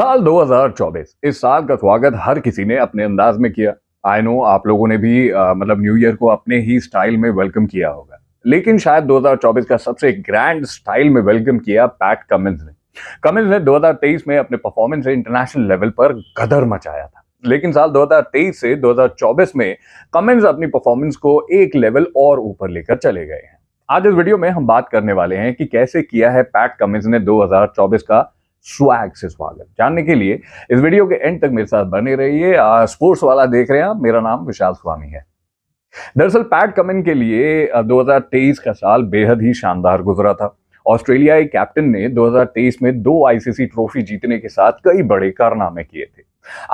साल 2024 इस साल का स्वागत हर किसी ने अपने अंदाज में किया आई नो आप लोगों ने भी आ, मतलब न्यू ईयर को अपने ही स्टाइल में वेलकम किया होगा लेकिन शायद 2024 का सबसे ग्रैंड स्टाइल में वेलकम किया पैट कमिंस ने कमिंस ने 2023 में अपने परफॉर्मेंस से इंटरनेशनल लेवल पर गदर मचाया था लेकिन साल 2023 से 2024 में कमिंस अपनी परफॉर्मेंस को एक लेवल और ऊपर लेकर चले गए हैं आज इस वीडियो में हम बात करने वाले हैं कि कैसे किया है पैट कमिंस ने 2024 का स्वैग से स्वागत जानने के लिए इस वीडियो के एंड तक मेरे साथ बने रहिए स्पोर्ट्स वाला देख रहे हैं आप मेरा नाम विशाल स्वामी है दरअसल पैट कमिन के लिए 2023 का साल बेहद ही शानदार गुजरा था ऑस्ट्रेलियाई कैप्टन ने 2023 में दो आईसीसी ट्रॉफी जीतने के साथ कई बड़े कारनामे किए थे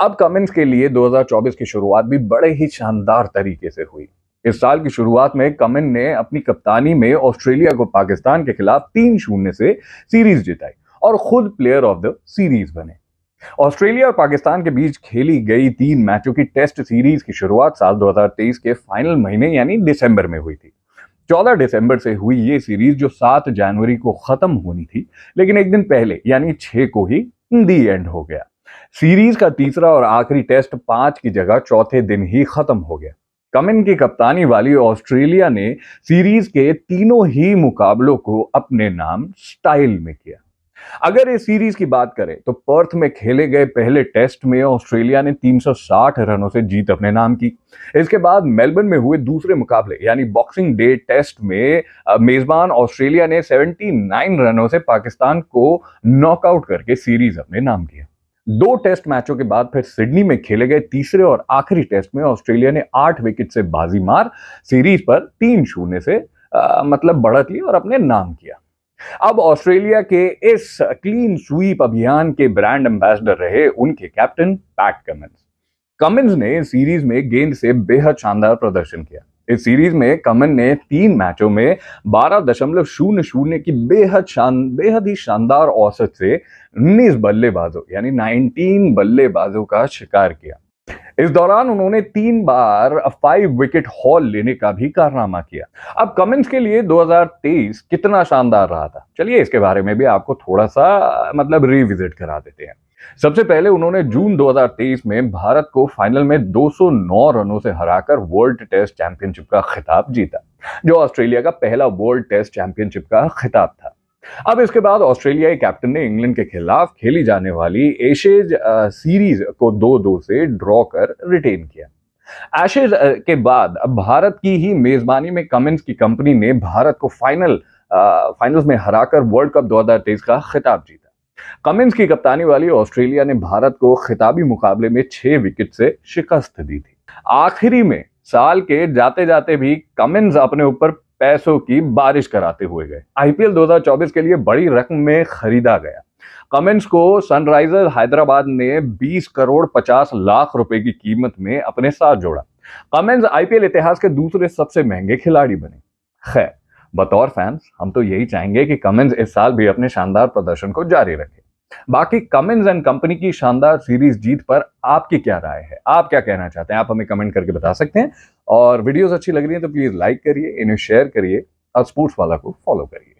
अब कमिंस के लिए 2024 की शुरुआत भी बड़े ही शानदार तरीके से हुई इस साल की शुरुआत में कमिन ने अपनी कप्तानी में ऑस्ट्रेलिया को पाकिस्तान के खिलाफ तीन शून्य से सीरीज जिताई और खुद प्लेयर ऑफ द सीरीज बने ऑस्ट्रेलिया और पाकिस्तान के बीच खेली गई तीन मैचों की टेस्ट सीरीज की शुरुआत साल 2023 के फाइनल महीने यानी दिसंबर में हुई थी 14 दिसंबर से हुई ये सीरीज जो 7 जनवरी को खत्म होनी थी लेकिन एक दिन पहले यानी 6 को ही दी एंड हो गया सीरीज का तीसरा और आखिरी टेस्ट पांच की जगह चौथे दिन ही खत्म हो गया कमिन की कप्तानी वाली ऑस्ट्रेलिया ने सीरीज के तीनों ही मुकाबलों को अपने नाम स्टाइल में किया अगर इस सीरीज की बात करें तो पर्थ में खेले गए पहले टेस्ट में ऑस्ट्रेलिया ने 360 रनों से जीत अपने नाम की इसके बाद मेलबर्न में हुए दूसरे मुकाबले यानी बॉक्सिंग डे टेस्ट में मेजबान ऑस्ट्रेलिया ने 79 रनों से पाकिस्तान को नॉकआउट करके सीरीज अपने नाम किया दो टेस्ट मैचों के बाद फिर सिडनी में खेले गए तीसरे और आखिरी टेस्ट में ऑस्ट्रेलिया ने आठ विकेट से बाजी मार सीरीज पर तीन शून्य से आ, मतलब बढ़त ली और अपने नाम किया अब ऑस्ट्रेलिया के इस क्लीन स्वीप अभियान के ब्रांड एम्बेसडर रहे उनके कैप्टन पैट कमिंस कमिंस ने सीरीज में गेंद से बेहद शानदार प्रदर्शन किया इस सीरीज में कमन ने तीन मैचों में बारह दशमलव शून्य शून्य की बेहद शान बेहद ही शानदार औसत से उन्नीस बल्लेबाजों यानी 19 बल्लेबाजों का शिकार किया इस दौरान उन्होंने तीन बार फाइव विकेट हॉल लेने का भी कारनामा किया अब कमिंस के लिए 2023 कितना शानदार रहा था चलिए इसके बारे में भी आपको थोड़ा सा मतलब रिविजिट करा देते हैं सबसे पहले उन्होंने जून 2023 में भारत को फाइनल में 209 रनों से हराकर वर्ल्ड टेस्ट चैंपियनशिप का खिताब जीता जो ऑस्ट्रेलिया का पहला वर्ल्ड टेस्ट चैंपियनशिप का खिताब था अब इसके बाद ऑस्ट्रेलियाई कैप्टन ने इंग्लैंड के खिलाफ खेली जाने वाली एशेज सीरीज को दो दो से ड्रॉ कर रिटेन किया एशेज के बाद अब भारत की ही मेजबानी में कमिंस की कंपनी ने भारत को फाइनल फाइनल्स में हराकर वर्ल्ड कप 2023 का खिताब जीता कमिंस की कप्तानी वाली ऑस्ट्रेलिया ने भारत को खिताबी मुकाबले में छह विकेट से शिकस्त दी थी आखिरी में साल के जाते जाते भी कमिंस अपने ऊपर पैसों की बारिश कराते हुए गए आईपीएल 2024 के लिए बड़ी रकम में खरीदा गया कमेंट्स को सनराइजर हैदराबाद ने 20 करोड़ 50 लाख रुपए की कीमत में अपने साथ जोड़ा कमेंट्स आईपीएल इतिहास के दूसरे सबसे महंगे खिलाड़ी बने खैर बतौर फैंस हम तो यही चाहेंगे कि कमेंट्स इस साल भी अपने शानदार प्रदर्शन को जारी रखें बाकी कमिंस एंड कंपनी की शानदार सीरीज जीत पर आपकी क्या राय है आप क्या कहना चाहते हैं आप हमें कमेंट करके बता सकते हैं और वीडियोस अच्छी लग रही हैं तो प्लीज़ लाइक करिए इन्हें शेयर करिए और स्पोर्ट्स वाला को फॉलो करिए